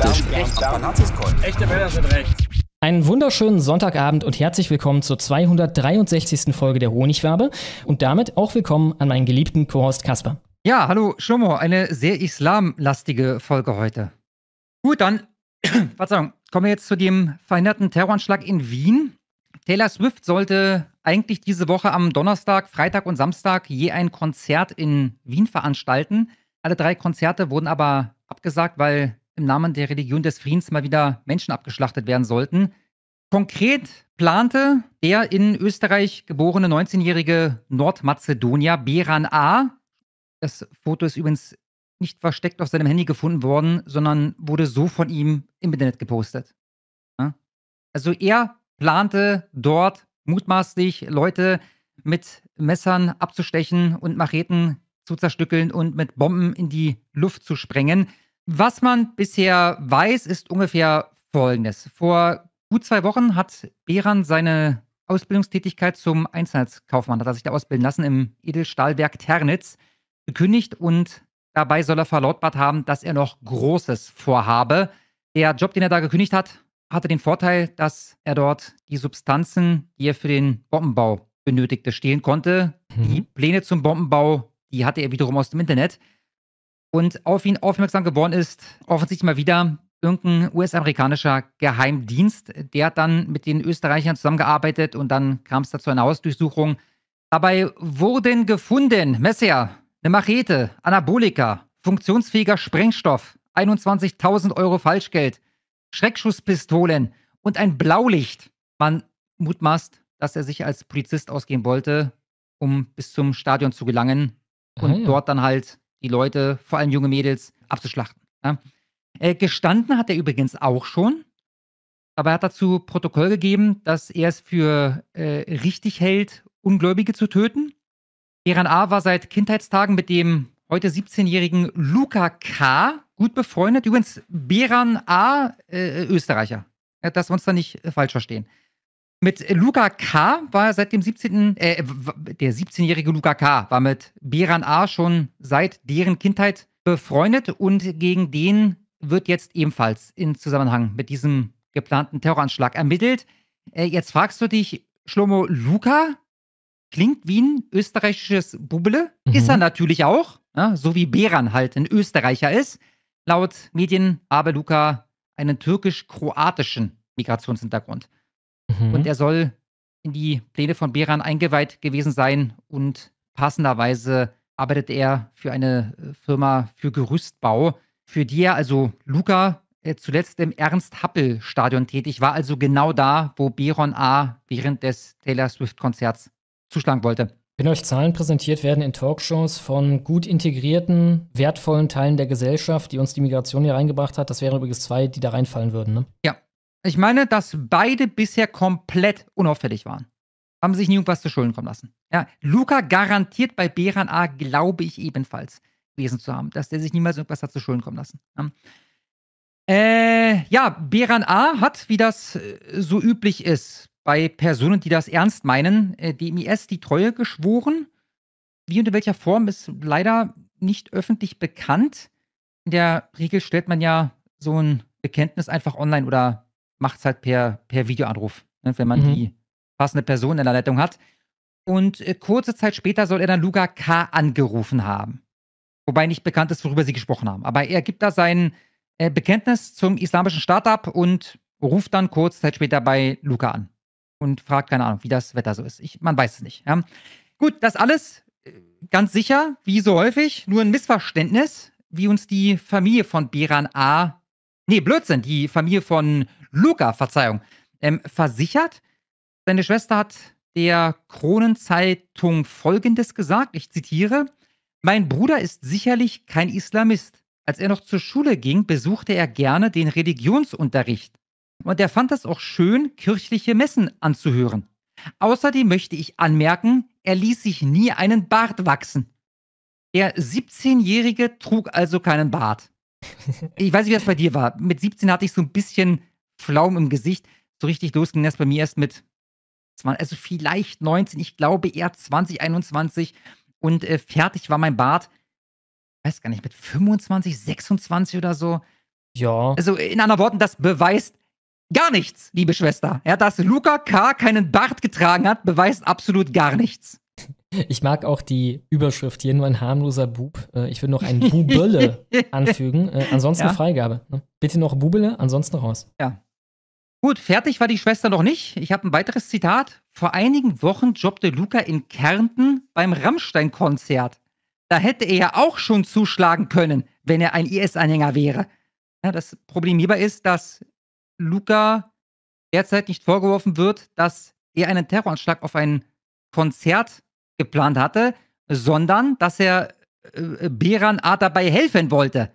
Realistisch. Echte Männer sind rechts. Einen wunderschönen Sonntagabend und herzlich willkommen zur 263. Folge der Honigwerbe und damit auch willkommen an meinen geliebten Co-Host Kasper. Ja, hallo Schlummer, eine sehr islamlastige Folge heute. Gut, dann, Verzeihung, kommen wir jetzt zu dem verhinderten Terroranschlag in Wien. Taylor Swift sollte eigentlich diese Woche am Donnerstag, Freitag und Samstag je ein Konzert in Wien veranstalten. Alle drei Konzerte wurden aber abgesagt, weil im Namen der Religion des Friedens mal wieder Menschen abgeschlachtet werden sollten. Konkret plante der in Österreich geborene 19-jährige Nordmazedonier Beran A. Das Foto ist übrigens nicht versteckt auf seinem Handy gefunden worden, sondern wurde so von ihm im Internet gepostet. Also er plante dort mutmaßlich Leute mit Messern abzustechen und Macheten zu zerstückeln und mit Bomben in die Luft zu sprengen. Was man bisher weiß, ist ungefähr Folgendes. Vor gut zwei Wochen hat Behran seine Ausbildungstätigkeit zum Einzelheitskaufmann, hat er sich da ausbilden lassen im Edelstahlwerk Ternitz, gekündigt und dabei soll er verlautbart haben, dass er noch Großes vorhabe. Der Job, den er da gekündigt hat, hatte den Vorteil, dass er dort die Substanzen, die er für den Bombenbau benötigte, stehlen konnte. Mhm. Die Pläne zum Bombenbau, die hatte er wiederum aus dem Internet. Und auf ihn aufmerksam geworden ist offensichtlich mal wieder irgendein US-amerikanischer Geheimdienst. Der hat dann mit den Österreichern zusammengearbeitet und dann kam es dazu einer Hausdurchsuchung. Dabei wurden gefunden Messer, eine Machete, Anabolika, funktionsfähiger Sprengstoff, 21.000 Euro Falschgeld, Schreckschusspistolen und ein Blaulicht. Man mutmaßt, dass er sich als Polizist ausgehen wollte, um bis zum Stadion zu gelangen und ah, ja. dort dann halt die Leute, vor allem junge Mädels, abzuschlachten. Ja. Äh, gestanden hat er übrigens auch schon, aber er hat dazu Protokoll gegeben, dass er es für äh, richtig hält, Ungläubige zu töten. Beran A. war seit Kindheitstagen mit dem heute 17-jährigen Luca K. gut befreundet. Übrigens, Beran A., äh, Österreicher. Dass wir uns da nicht äh, falsch verstehen. Mit Luca K. war seit dem 17. Äh, der 17-jährige Luca K. war mit Beran A. schon seit deren Kindheit befreundet und gegen den wird jetzt ebenfalls in Zusammenhang mit diesem geplanten Terroranschlag ermittelt. Äh, jetzt fragst du dich, Schlomo Luca klingt wie ein österreichisches Bubble. Mhm. Ist er natürlich auch, ja, so wie Beran halt ein Österreicher ist. Laut Medien habe Luca einen türkisch-kroatischen Migrationshintergrund. Mhm. Und er soll in die Pläne von Beran eingeweiht gewesen sein und passenderweise arbeitet er für eine äh, Firma für Gerüstbau, für die er, also Luca, äh, zuletzt im Ernst-Happel-Stadion tätig war, also genau da, wo Beron A. während des Taylor Swift-Konzerts zuschlagen wollte. Wenn euch Zahlen präsentiert werden in Talkshows von gut integrierten, wertvollen Teilen der Gesellschaft, die uns die Migration hier reingebracht hat, das wären übrigens zwei, die da reinfallen würden, ne? Ja, ich meine, dass beide bisher komplett unauffällig waren. Haben sich nie irgendwas zu Schulden kommen lassen. Ja, Luca garantiert bei Beran A, glaube ich, ebenfalls gewesen zu haben, dass der sich niemals irgendwas hat zu Schulden kommen lassen. Ja. Äh, ja, Beran A hat, wie das äh, so üblich ist, bei Personen, die das ernst meinen, äh, dem IS die Treue geschworen. Wie und in welcher Form ist leider nicht öffentlich bekannt. In der Regel stellt man ja so ein Bekenntnis einfach online oder macht es halt per, per Videoanruf, ne, wenn man mhm. die passende Person in der Leitung hat. Und äh, kurze Zeit später soll er dann Luga K. angerufen haben. Wobei nicht bekannt ist, worüber sie gesprochen haben. Aber er gibt da sein äh, Bekenntnis zum islamischen Staat ab und ruft dann kurze Zeit später bei Luca an. Und fragt, keine Ahnung, wie das Wetter so ist. Ich, man weiß es nicht. Ja. Gut, das alles äh, ganz sicher, wie so häufig, nur ein Missverständnis, wie uns die Familie von Beran A. Nee, Blödsinn, die Familie von Luca, Verzeihung, ähm, versichert. Seine Schwester hat der Kronenzeitung Folgendes gesagt, ich zitiere, mein Bruder ist sicherlich kein Islamist. Als er noch zur Schule ging, besuchte er gerne den Religionsunterricht. Und er fand es auch schön, kirchliche Messen anzuhören. Außerdem möchte ich anmerken, er ließ sich nie einen Bart wachsen. Der 17-Jährige trug also keinen Bart. Ich weiß nicht, wie das bei dir war. Mit 17 hatte ich so ein bisschen Pflaumen im Gesicht. So richtig losging das bei mir erst mit, also vielleicht 19, ich glaube eher 20, 21. Und äh, fertig war mein Bart, weiß gar nicht, mit 25, 26 oder so. Ja. Also in anderen Worten, das beweist gar nichts, liebe Schwester. Ja, dass Luca K. keinen Bart getragen hat, beweist absolut gar nichts. Ich mag auch die Überschrift hier, nur ein harmloser Bub. Äh, ich will noch ein Bubele anfügen. Äh, ansonsten ja. Freigabe. Ne? Bitte noch Bubele, ansonsten raus. Ja. Gut, fertig war die Schwester noch nicht. Ich habe ein weiteres Zitat. Vor einigen Wochen jobbte Luca in Kärnten beim Rammstein-Konzert. Da hätte er ja auch schon zuschlagen können, wenn er ein IS-Anhänger wäre. Ja, das Problem hierbei ist, dass Luca derzeit nicht vorgeworfen wird, dass er einen Terroranschlag auf ein Konzert geplant hatte, sondern dass er äh, Beran A dabei helfen wollte.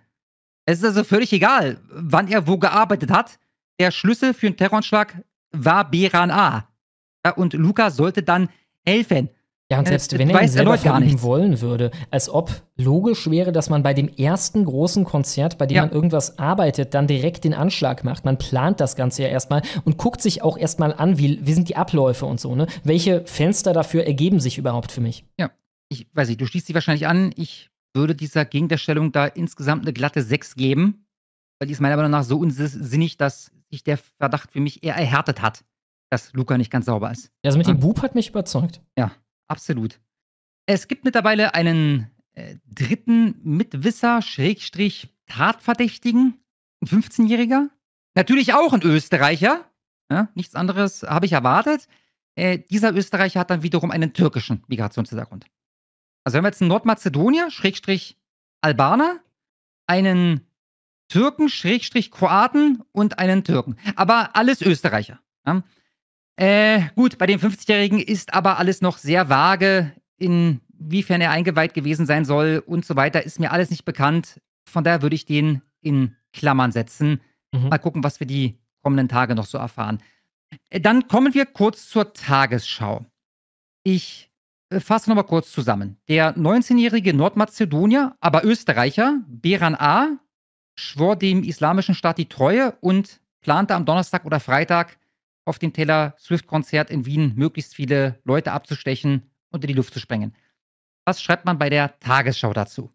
Es ist also völlig egal, wann er wo gearbeitet hat der Schlüssel für den Terroranschlag war Beran A. Ja, und Luca sollte dann helfen. Ja, und äh, selbst wenn er ihn selber gar nicht wollen würde, als ob logisch wäre, dass man bei dem ersten großen Konzert, bei dem ja. man irgendwas arbeitet, dann direkt den Anschlag macht. Man plant das Ganze ja erstmal und guckt sich auch erstmal an, wie, wie sind die Abläufe und so, ne? Welche Fenster dafür ergeben sich überhaupt für mich? Ja, ich weiß nicht, du schließt dich wahrscheinlich an. Ich würde dieser Gegendarstellung da insgesamt eine glatte 6 geben, weil die ist meiner Meinung nach so unsinnig, dass sich der Verdacht für mich eher erhärtet hat, dass Luca nicht ganz sauber ist. Ja, Also mit dem Bub hat mich überzeugt. Ja, absolut. Es gibt mittlerweile einen äh, dritten Mitwisser, Schrägstrich, Tatverdächtigen, ein 15-Jähriger. Natürlich auch ein Österreicher. Ja, nichts anderes habe ich erwartet. Äh, dieser Österreicher hat dann wiederum einen türkischen Migrationshintergrund. Also wenn wir jetzt einen Nordmazedonier, Schrägstrich Albaner, einen Türken, Schrägstrich Kroaten und einen Türken. Aber alles Österreicher. Ja? Äh, gut, bei dem 50-Jährigen ist aber alles noch sehr vage, inwiefern er eingeweiht gewesen sein soll und so weiter, ist mir alles nicht bekannt. Von daher würde ich den in Klammern setzen. Mhm. Mal gucken, was wir die kommenden Tage noch so erfahren. Äh, dann kommen wir kurz zur Tagesschau. Ich äh, fasse nochmal kurz zusammen. Der 19-jährige Nordmazedonier, aber Österreicher, Beran A., schwor dem Islamischen Staat die Treue und plante am Donnerstag oder Freitag auf dem Taylor Swift-Konzert in Wien möglichst viele Leute abzustechen und in die Luft zu sprengen. Was schreibt man bei der Tagesschau dazu?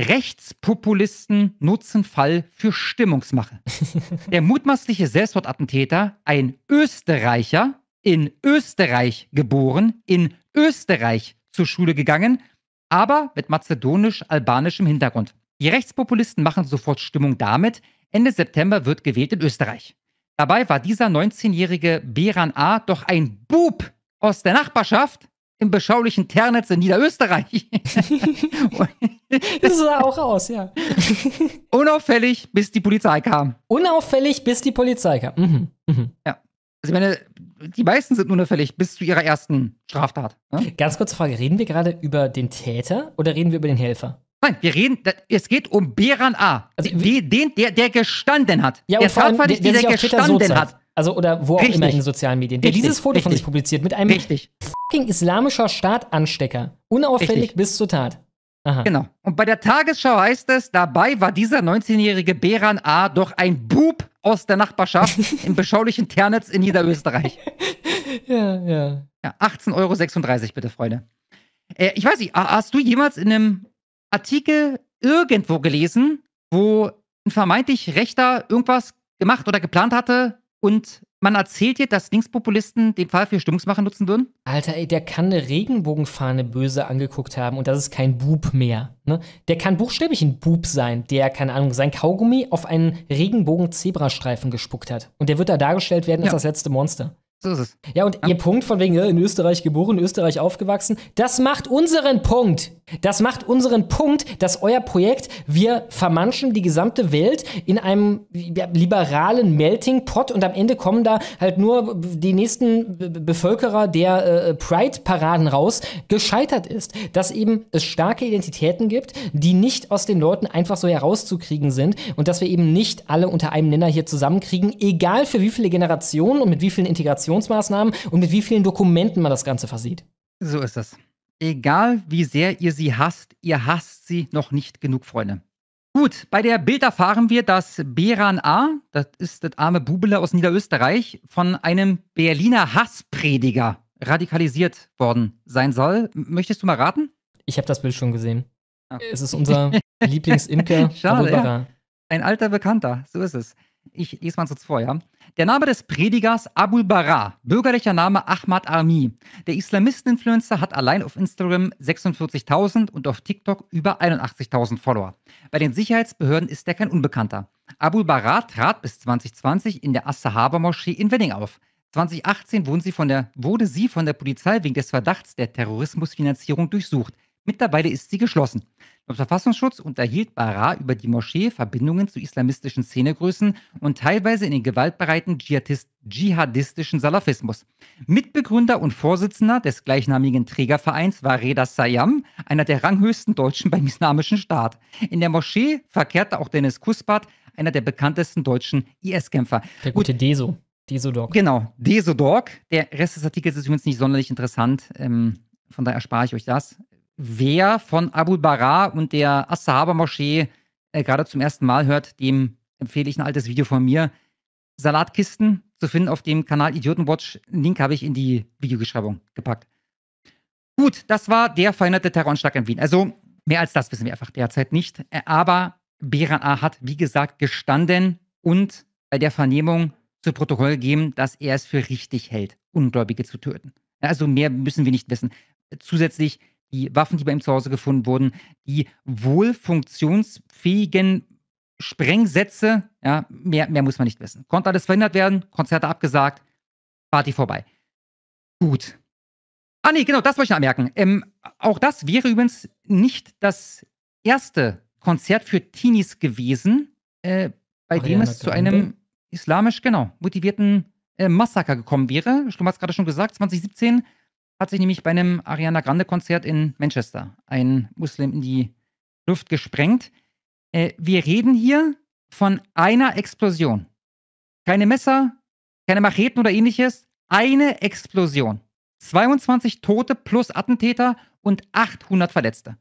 Rechtspopulisten nutzen Fall für Stimmungsmache. Der mutmaßliche Selbstmordattentäter, ein Österreicher, in Österreich geboren, in Österreich zur Schule gegangen, aber mit mazedonisch-albanischem Hintergrund. Die Rechtspopulisten machen sofort Stimmung damit, Ende September wird gewählt in Österreich. Dabei war dieser 19-jährige Beran A. doch ein Bub aus der Nachbarschaft im beschaulichen Ternitz in Niederösterreich. das sah auch aus, ja. Unauffällig, bis die Polizei kam. Unauffällig, bis die Polizei kam. Mhm. Mhm. Ja. Also ich meine, die meisten sind unauffällig bis zu ihrer ersten Straftat. Ne? Ganz kurze Frage, reden wir gerade über den Täter oder reden wir über den Helfer? Nein, wir reden, es geht um Beran A. Also, den, den, der, der gestanden hat. Ja, der Tatverdächtige, der, der, der, der gestanden so hat. Also, oder wo auch richtig. immer in den sozialen Medien. Der richtig. dieses Foto richtig. von sich publiziert mit einem fucking islamischer Staatanstecker. Unauffällig bis zur Tat. Aha. Genau. Und bei der Tagesschau heißt es, dabei war dieser 19-jährige Beran A. doch ein Bub aus der Nachbarschaft im beschaulichen Ternitz in Niederösterreich. ja, ja. ja 18,36 Euro, bitte, Freunde. Äh, ich weiß nicht, hast du jemals in einem Artikel irgendwo gelesen, wo ein vermeintlich Rechter irgendwas gemacht oder geplant hatte und man erzählt dir, dass Linkspopulisten den Fall für Stimmungsmache nutzen würden? Alter, ey, der kann eine Regenbogenfahne böse angeguckt haben und das ist kein Bub mehr. Ne? Der kann buchstäblich ein Bub sein, der, keine Ahnung, sein Kaugummi auf einen Regenbogen-Zebrastreifen gespuckt hat. Und der wird da dargestellt werden als das letzte Monster. So ist es. Ja, und ja. Ihr Punkt von wegen, in Österreich geboren, in Österreich aufgewachsen, das macht unseren Punkt. Das macht unseren Punkt, dass euer Projekt, wir vermanschen die gesamte Welt in einem liberalen Melting Pot und am Ende kommen da halt nur die nächsten Bevölkerer der äh, Pride-Paraden raus, gescheitert ist. Dass eben es starke Identitäten gibt, die nicht aus den Leuten einfach so herauszukriegen sind und dass wir eben nicht alle unter einem Nenner hier zusammenkriegen, egal für wie viele Generationen und mit wie vielen Integrationen Kommunikationsmaßnahmen und mit wie vielen Dokumenten man das Ganze versieht. So ist es. Egal wie sehr ihr sie hasst, ihr hasst sie noch nicht genug, Freunde. Gut, bei der Bild erfahren wir, dass Beran A., das ist das arme Bubele aus Niederösterreich, von einem Berliner Hassprediger radikalisiert worden sein soll. Möchtest du mal raten? Ich habe das Bild schon gesehen. Okay. Ah. Es ist unser Lieblingsimker. Schade, ja. Ein alter Bekannter, so ist es ich lese mal kurz vor, ja. Der Name des Predigers Abul Bara, bürgerlicher Name Ahmad Armi. Der Islamisten-Influencer hat allein auf Instagram 46.000 und auf TikTok über 81.000 Follower. Bei den Sicherheitsbehörden ist er kein Unbekannter. Abul Bara trat bis 2020 in der As-Sahaba-Moschee in Wedding auf. 2018 wurde sie, der, wurde sie von der Polizei wegen des Verdachts der Terrorismusfinanzierung durchsucht. Mittlerweile ist sie geschlossen. Der Verfassungsschutz unterhielt Barra über die Moschee Verbindungen zu islamistischen Szenegrößen und teilweise in den gewaltbereiten dschihadistischen Salafismus. Mitbegründer und Vorsitzender des gleichnamigen Trägervereins war Reda Sayam, einer der ranghöchsten Deutschen beim Islamischen Staat. In der Moschee verkehrte auch Dennis Kusbat, einer der bekanntesten deutschen IS-Kämpfer. Der gute Gut, Deso. Desodog. Genau, Desodog. Der Rest des Artikels ist übrigens nicht sonderlich interessant. Ähm, von daher erspare ich euch das wer von Abu Bara und der as moschee äh, gerade zum ersten Mal hört, dem empfehle ich ein altes Video von mir. Salatkisten zu finden auf dem Kanal Idiotenwatch. Link habe ich in die Videobeschreibung gepackt. Gut, das war der verhinderte Terroranschlag in Wien. Also mehr als das wissen wir einfach derzeit nicht. Äh, aber Beran A. hat, wie gesagt, gestanden und bei der Vernehmung zu Protokoll gegeben, dass er es für richtig hält, Ungläubige zu töten. Also mehr müssen wir nicht wissen. Zusätzlich die Waffen, die bei ihm zu Hause gefunden wurden, die wohl funktionsfähigen Sprengsätze, ja, mehr, mehr muss man nicht wissen. Konnte alles verhindert werden, Konzerte abgesagt, Party vorbei. Gut. Ah nee, genau, das wollte ich noch anmerken. Ähm, auch das wäre übrigens nicht das erste Konzert für Teenies gewesen, äh, bei Ariana dem es zu einem islamisch, genau, motivierten äh, Massaker gekommen wäre. Sturm hat es gerade schon gesagt, 2017 hat sich nämlich bei einem Ariana Grande Konzert in Manchester ein Muslim in die Luft gesprengt. Äh, wir reden hier von einer Explosion. Keine Messer, keine Macheten oder ähnliches. Eine Explosion. 22 Tote plus Attentäter und 800 Verletzte.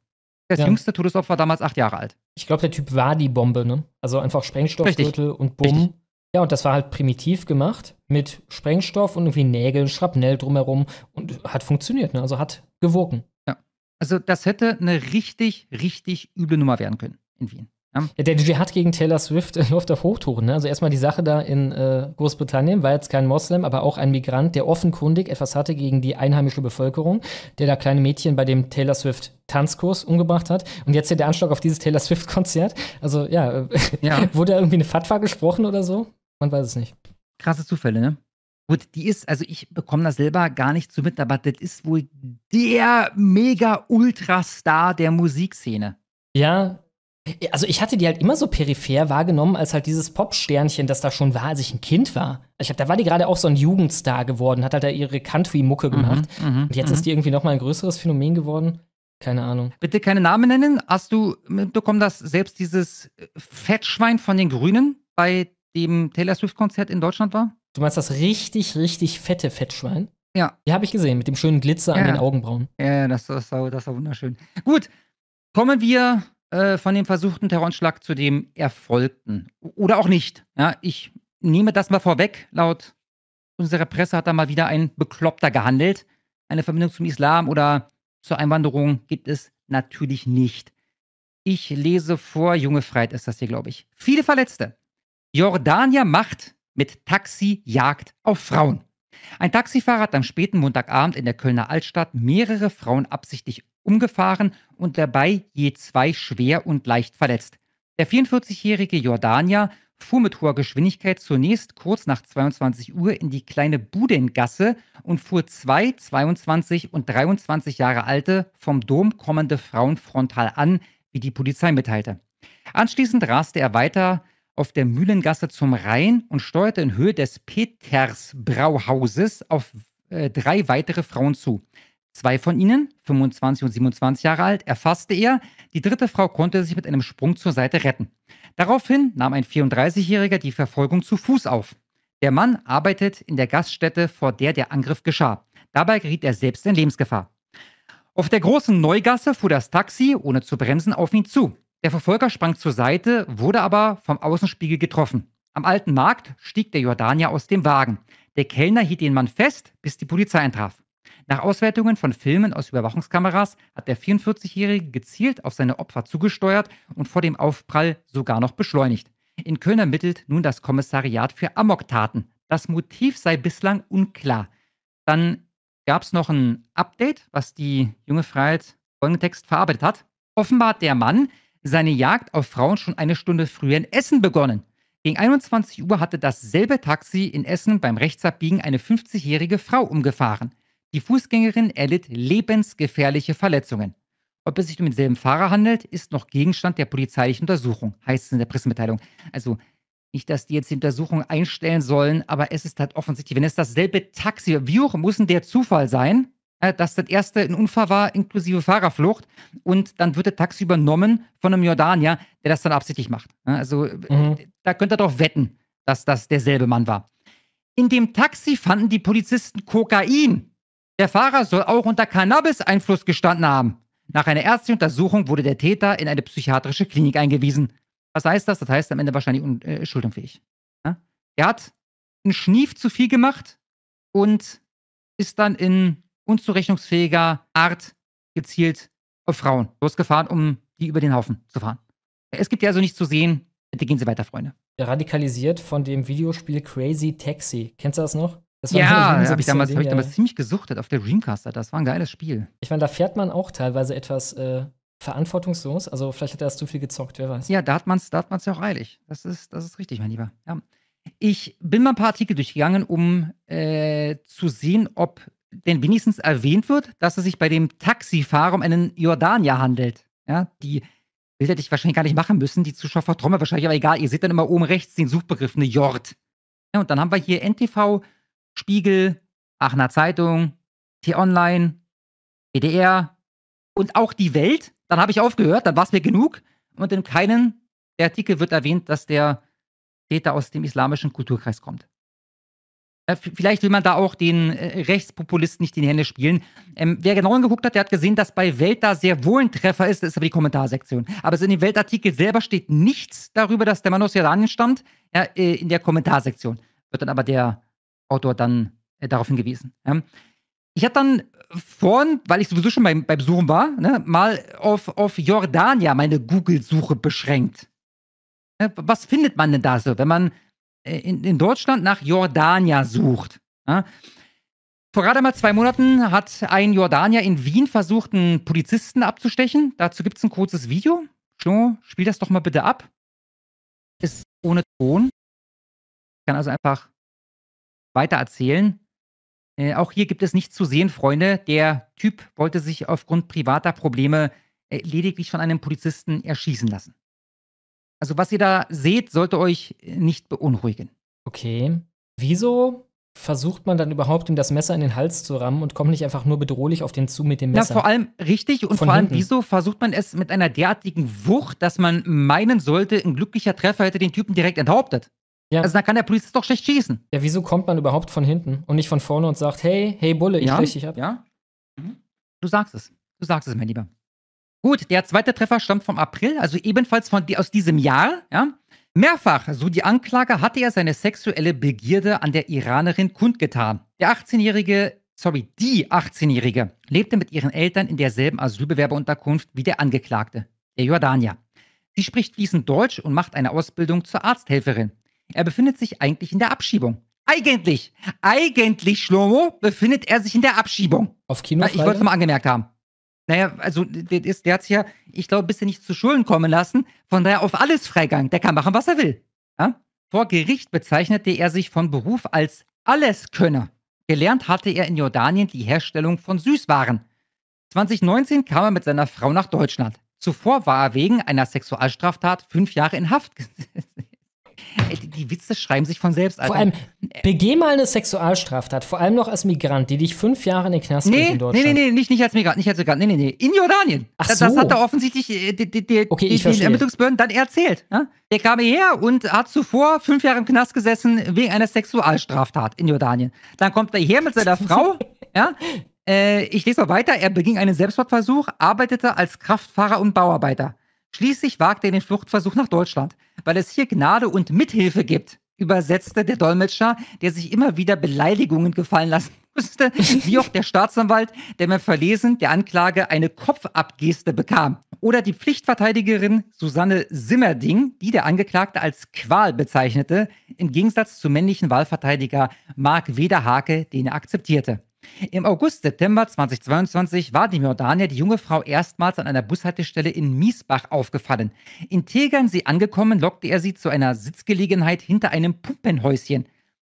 Das ja. jüngste Todesopfer damals acht Jahre alt. Ich glaube, der Typ war die Bombe, ne? Also einfach Sprengstoffgürtel und Bumm. Richtig. Ja, und das war halt primitiv gemacht mit Sprengstoff und irgendwie Nägeln, Schrapnell drumherum und hat funktioniert, ne? also hat gewogen. Ja. Also das hätte eine richtig, richtig üble Nummer werden können in Wien. Ja. Ja, der DJ hat gegen Taylor Swift äh, läuft auf Hochtouren. Ne? Also erstmal die Sache da in äh, Großbritannien war jetzt kein Moslem, aber auch ein Migrant, der offenkundig etwas hatte gegen die einheimische Bevölkerung, der da kleine Mädchen bei dem Taylor Swift Tanzkurs umgebracht hat. Und jetzt hier der Anschlag auf dieses Taylor Swift Konzert. Also ja, äh, ja. wurde da irgendwie eine Fatwa gesprochen oder so? Man weiß es nicht. Krasse Zufälle, ne? Gut, die ist, also ich bekomme das selber gar nicht so mit, aber das ist wohl der mega Ultrastar der Musikszene. Ja, also ich hatte die halt immer so peripher wahrgenommen, als halt dieses Pop-Sternchen, das da schon war, als ich ein Kind war. Ich glaube, da war die gerade auch so ein Jugendstar geworden, hat halt da ihre Country-Mucke mhm, gemacht. Mhm, und jetzt mhm. ist die irgendwie nochmal ein größeres Phänomen geworden. Keine Ahnung. Bitte keine Namen nennen. Hast du mitbekommen, dass selbst dieses Fettschwein von den Grünen bei dem Taylor Swift-Konzert in Deutschland war? Du meinst das richtig, richtig fette Fettschwein? Ja. Die habe ich gesehen, mit dem schönen Glitzer ja. an den Augenbrauen. Ja, das, das, war, das war wunderschön. Gut, kommen wir äh, von dem versuchten Terroranschlag zu dem erfolgten. Oder auch nicht. Ja, ich nehme das mal vorweg. Laut unserer Presse hat da mal wieder ein Bekloppter gehandelt. Eine Verbindung zum Islam oder zur Einwanderung gibt es natürlich nicht. Ich lese vor, Junge Freiheit ist das hier, glaube ich. Viele Verletzte. Jordanier macht mit Taxi Jagd auf Frauen. Ein Taxifahrer hat am späten Montagabend in der Kölner Altstadt mehrere Frauen absichtlich umgefahren und dabei je zwei schwer und leicht verletzt. Der 44-jährige Jordanier fuhr mit hoher Geschwindigkeit zunächst kurz nach 22 Uhr in die kleine Budengasse und fuhr zwei 22 und 23 Jahre alte, vom Dom kommende Frauen frontal an, wie die Polizei mitteilte. Anschließend raste er weiter auf der Mühlengasse zum Rhein und steuerte in Höhe des Petersbrauhauses auf äh, drei weitere Frauen zu. Zwei von ihnen, 25 und 27 Jahre alt, erfasste er. Die dritte Frau konnte sich mit einem Sprung zur Seite retten. Daraufhin nahm ein 34-Jähriger die Verfolgung zu Fuß auf. Der Mann arbeitet in der Gaststätte, vor der der Angriff geschah. Dabei geriet er selbst in Lebensgefahr. Auf der großen Neugasse fuhr das Taxi, ohne zu bremsen, auf ihn zu. Der Verfolger sprang zur Seite, wurde aber vom Außenspiegel getroffen. Am alten Markt stieg der Jordanier aus dem Wagen. Der Kellner hielt den Mann fest, bis die Polizei eintraf. Nach Auswertungen von Filmen aus Überwachungskameras hat der 44-Jährige gezielt auf seine Opfer zugesteuert und vor dem Aufprall sogar noch beschleunigt. In Köln ermittelt nun das Kommissariat für Amoktaten. Das Motiv sei bislang unklar. Dann gab es noch ein Update, was die junge Freiheit folgenden Text verarbeitet hat. Offenbar hat der Mann seine Jagd auf Frauen schon eine Stunde früher in Essen begonnen. Gegen 21 Uhr hatte dasselbe Taxi in Essen beim Rechtsabbiegen eine 50-jährige Frau umgefahren. Die Fußgängerin erlitt lebensgefährliche Verletzungen. Ob es sich um denselben Fahrer handelt, ist noch Gegenstand der polizeilichen Untersuchung, heißt es in der Pressemitteilung. Also nicht, dass die jetzt die Untersuchung einstellen sollen, aber es ist halt offensichtlich, wenn es dasselbe Taxi, wie hoch muss denn der Zufall sein, äh, dass das erste ein Unfall war, inklusive Fahrerflucht. Und dann wird der Taxi übernommen von einem Jordanier, der das dann absichtlich macht. Also äh, mhm. da könnt ihr doch wetten, dass das derselbe Mann war. In dem Taxi fanden die Polizisten Kokain. Der Fahrer soll auch unter Cannabis-Einfluss gestanden haben. Nach einer ärztlichen Untersuchung wurde der Täter in eine psychiatrische Klinik eingewiesen. Was heißt das? Das heißt am Ende wahrscheinlich un äh, schuldunfähig. Ja? Er hat einen Schnief zu viel gemacht und ist dann in unzurechnungsfähiger Art gezielt auf Frauen losgefahren, um die über den Haufen zu fahren. Es gibt ja also nichts zu sehen. Bitte gehen Sie weiter, Freunde. Radikalisiert von dem Videospiel Crazy Taxi. Kennst du das noch? Das war ja, ne? so habe ich, damals, Ding, hab ich damals ziemlich gesuchtet auf der Dreamcaster. Das war ein geiles Spiel. Ich meine, da fährt man auch teilweise etwas äh, verantwortungslos. Also vielleicht hat er das zu viel gezockt, wer weiß. Ja, da hat man es ja auch eilig. Das ist, das ist richtig, mein Lieber. Ja. Ich bin mal ein paar Artikel durchgegangen, um äh, zu sehen, ob denn wenigstens erwähnt wird, dass es sich bei dem Taxifahrer um einen Jordanier handelt. Ja, die Bild hätte ich wahrscheinlich gar nicht machen müssen, die Zuschauer vertrommeln wahrscheinlich, aber egal, ihr seht dann immer oben rechts den Suchbegriff, eine Jord. Ja, und dann haben wir hier NTV, Spiegel, Aachener Zeitung, T-Online, WDR und auch die Welt. Dann habe ich aufgehört, dann war es mir genug. Und in keinem der Artikel wird erwähnt, dass der Täter aus dem islamischen Kulturkreis kommt. Äh, vielleicht will man da auch den äh, Rechtspopulisten nicht in die Hände spielen. Ähm, wer genau hingeguckt hat, der hat gesehen, dass bei Welt da sehr wohl ein Treffer ist, das ist aber die Kommentarsektion. Aber also in dem Weltartikel selber steht nichts darüber, dass der Mann aus Jordanien stammt. Ja, äh, in der Kommentarsektion wird dann aber der Autor dann äh, darauf hingewiesen. Ja. Ich habe dann vorhin, weil ich sowieso schon bei, beim Suchen war, ne, mal auf, auf Jordania meine Google-Suche beschränkt. Was findet man denn da so, wenn man äh, in, in Deutschland nach Jordanier sucht. Ja? Vor gerade mal zwei Monaten hat ein Jordanier in Wien versucht, einen Polizisten abzustechen. Dazu gibt es ein kurzes Video. Schlo, spiel das doch mal bitte ab. Ist ohne Ton. Ich kann also einfach weiter erzählen. Äh, auch hier gibt es nichts zu sehen, Freunde. Der Typ wollte sich aufgrund privater Probleme äh, lediglich von einem Polizisten erschießen lassen. Also was ihr da seht, sollte euch nicht beunruhigen. Okay. Wieso versucht man dann überhaupt, ihm das Messer in den Hals zu rammen und kommt nicht einfach nur bedrohlich auf den zu mit dem Messer? Ja, vor allem richtig und Von vor allem, hinten. wieso versucht man es mit einer derartigen Wucht, dass man meinen sollte, ein glücklicher Treffer hätte den Typen direkt enthauptet? Ja. Also dann kann der Polizist doch schlecht schießen. Ja, wieso kommt man überhaupt von hinten und nicht von vorne und sagt, hey, hey Bulle, ich ja, dich ab? Ja. Mhm. Du sagst es. Du sagst es, mein Lieber. Gut, der zweite Treffer stammt vom April, also ebenfalls von, aus diesem Jahr. Ja? Mehrfach, so die Anklage, hatte er seine sexuelle Begierde an der Iranerin kundgetan. Der 18-jährige, sorry, die 18-jährige lebte mit ihren Eltern in derselben Asylbewerberunterkunft wie der Angeklagte, der Jordanier. Sie spricht fließend Deutsch und macht eine Ausbildung zur Arzthelferin. Er befindet sich eigentlich in der Abschiebung. Eigentlich, eigentlich, Schlomo, befindet er sich in der Abschiebung. Auf Kino. Ich wollte es mal angemerkt haben. Naja, also der, ist, der hat sich ja, ich glaube, bisher nicht zu Schulden kommen lassen. Von daher auf alles Freigang. Der kann machen, was er will. Ja? Vor Gericht bezeichnete er sich von Beruf als Alleskönner. Gelernt hatte er in Jordanien die Herstellung von Süßwaren. 2019 kam er mit seiner Frau nach Deutschland. Zuvor war er wegen einer Sexualstraftat fünf Jahre in Haft gesetzt. Äh, die Witze schreiben sich von selbst. Alter. Vor also, allem, begeh mal eine Sexualstraftat, vor allem noch als Migrant, die dich fünf Jahre in den Knast nee, bringt in Deutschland. Nee, nee, nee, nicht, nicht als Migrant, nicht als Migrant, nee, nee, nee. In Jordanien. Ach das, so. das hat er offensichtlich äh, die, die, die, okay, die, Ermittlungsbehörden dann erzählt. Ja? Der kam hierher und hat zuvor fünf Jahre im Knast gesessen wegen einer Sexualstraftat in Jordanien. Dann kommt er hierher mit seiner Frau, ja, äh, ich lese mal weiter. Er beging einen Selbstmordversuch, arbeitete als Kraftfahrer und Bauarbeiter. Schließlich wagt er den Fluchtversuch nach Deutschland, weil es hier Gnade und Mithilfe gibt, übersetzte der Dolmetscher, der sich immer wieder Beleidigungen gefallen lassen musste, wie auch der Staatsanwalt, der beim Verlesen der Anklage eine Kopfabgeste bekam. Oder die Pflichtverteidigerin Susanne Simmerding, die der Angeklagte als Qual bezeichnete, im Gegensatz zum männlichen Wahlverteidiger Mark Wederhake, den er akzeptierte. Im August-September 2022 war dem Jordanier die junge Frau erstmals an einer Bushaltestelle in Miesbach aufgefallen. In Tegern sie angekommen, lockte er sie zu einer Sitzgelegenheit hinter einem Pumpenhäuschen.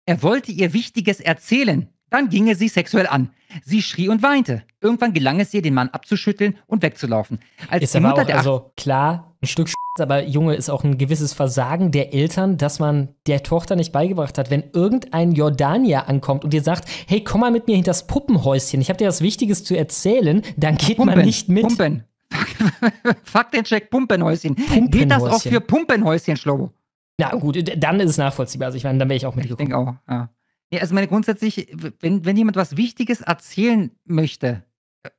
Er wollte ihr Wichtiges erzählen. Dann ging er sie sexuell an. Sie schrie und weinte. Irgendwann gelang es ihr, den Mann abzuschütteln und wegzulaufen. Als Ist die Mutter aber auch, der also klar, ein Stück Sch aber Junge ist auch ein gewisses Versagen der Eltern, dass man der Tochter nicht beigebracht hat, wenn irgendein Jordanier ankommt und dir sagt, hey, komm mal mit mir hinter das Puppenhäuschen, ich habe dir was Wichtiges zu erzählen, dann geht Pumpen, man nicht mit. Pumpen. Fuck den Check, Pumpenhäuschen. Pumpenhäuschen. Geht das auch für Pumpenhäuschen, Schlobo? Na gut, dann ist es nachvollziehbar. Also ich meine, dann wäre ich auch mitgekommen. Ich denke auch, ja. ja. also meine grundsätzlich, wenn, wenn jemand was Wichtiges erzählen möchte,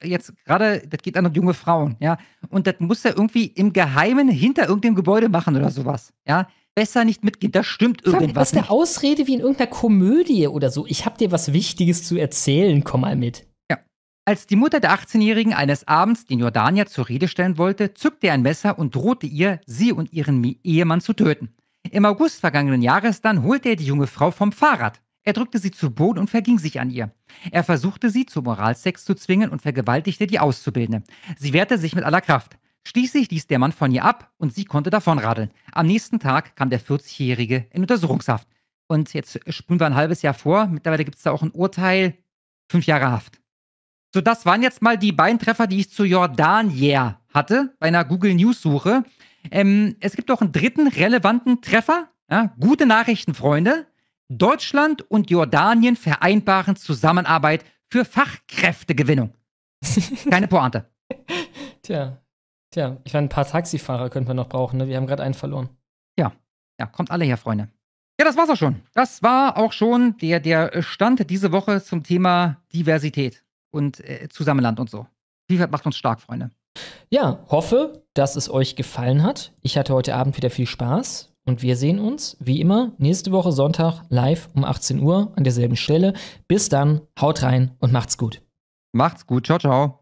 äh, jetzt gerade, das geht an junge Frauen, ja. Und das muss er irgendwie im Geheimen hinter irgendeinem Gebäude machen oder sowas, ja. Besser nicht mitgehen, das stimmt irgendwas. Das ist eine Ausrede wie in irgendeiner Komödie oder so. Ich hab dir was Wichtiges zu erzählen, komm mal mit. Ja. Als die Mutter der 18-Jährigen eines Abends den Jordanier zur Rede stellen wollte, zückte er ein Messer und drohte ihr, sie und ihren Ehemann zu töten. Im August vergangenen Jahres dann holte er die junge Frau vom Fahrrad. Er drückte sie zu Boden und verging sich an ihr. Er versuchte sie zum Moralsex zu zwingen und vergewaltigte die Auszubildende. Sie wehrte sich mit aller Kraft. Schließlich ließ der Mann von ihr ab und sie konnte davonradeln. Am nächsten Tag kam der 40-Jährige in Untersuchungshaft. Und jetzt springen wir ein halbes Jahr vor. Mittlerweile gibt es da auch ein Urteil. Fünf Jahre Haft. So, das waren jetzt mal die beiden Treffer, die ich zu Jordanier hatte bei einer Google News-Suche. Ähm, es gibt auch einen dritten relevanten Treffer. Ja, gute Nachrichten, Freunde. Deutschland und Jordanien vereinbaren Zusammenarbeit für Fachkräftegewinnung. Keine Pointe. Tja, tja. Ich meine, ein paar Taxifahrer könnten wir noch brauchen. Ne? Wir haben gerade einen verloren. Ja, ja. Kommt alle her, Freunde. Ja, das war's auch schon. Das war auch schon der, der Stand diese Woche zum Thema Diversität und äh, Zusammenland und so. Wie macht uns stark, Freunde. Ja, hoffe, dass es euch gefallen hat. Ich hatte heute Abend wieder viel Spaß. Und wir sehen uns, wie immer, nächste Woche Sonntag live um 18 Uhr an derselben Stelle. Bis dann, haut rein und macht's gut. Macht's gut, ciao, ciao.